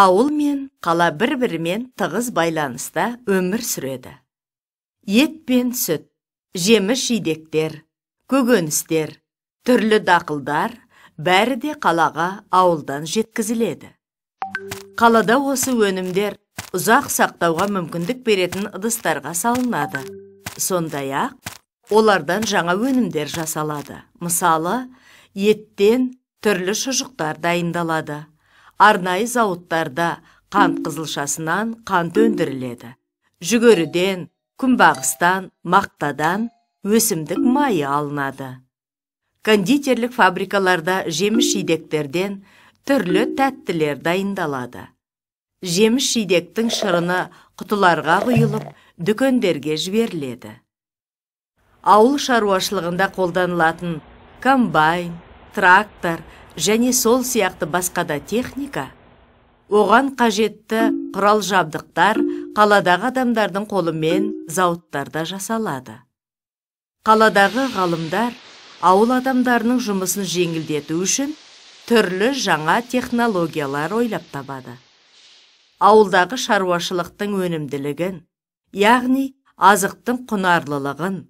ауыл мен қала бір бірімен тығыз байланыста өмір сүреді ет пен сүт жеміс жидектер көкөністер түрлі дақылдар бәрі де қалаға ауылдан жеткізіледі қалада осы өнімдер ұзақ сақтауға мүмкіндік беретін ыдыстарға салынады сондай ақ олардан жаңа өнімдер жасалады мысалы еттен түрлі шұжықтар дайындалады арнайы зауыттарда қант қызылшасынан қант өндіріледі жүгеріден күнбағыстан мақтадан өсімдік майы алынады кондитерлік фабрикаларда жеміс жидектерден түрлі тәттілер дайындалады жеміс жидектің шырыны құтыларға құйылып дүкендерге жіберіледі ауыл шаруашылығында қолданылатын комбайн трактор және сол сияқты басқа да техника оған қажетті құрал жабдықтар қаладағы адамдардың қолымен зауыттарда жасалады қаладағы ғалымдар ауыл адамдарының жұмысын жеңілдету үшін түрлі жаңа технологиялар ойлап табады ауылдағы шаруашылықтың өнімділігін яғни азықтың құнарлылығын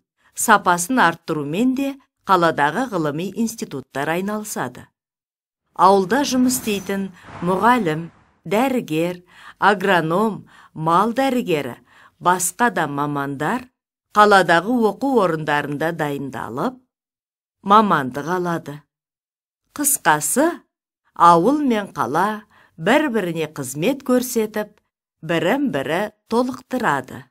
сапасын арттырумен де қаладағы ғылыми институттар айналысады ауылда жұмыс істейтін мұғалім дәрігер агроном мал дәрігері басқа да мамандар қаладағы оқу орындарында дайындалып маманды қалады. қысқасы ауыл мен қала бір біріне қызмет көрсетіп бірін бірі толықтырады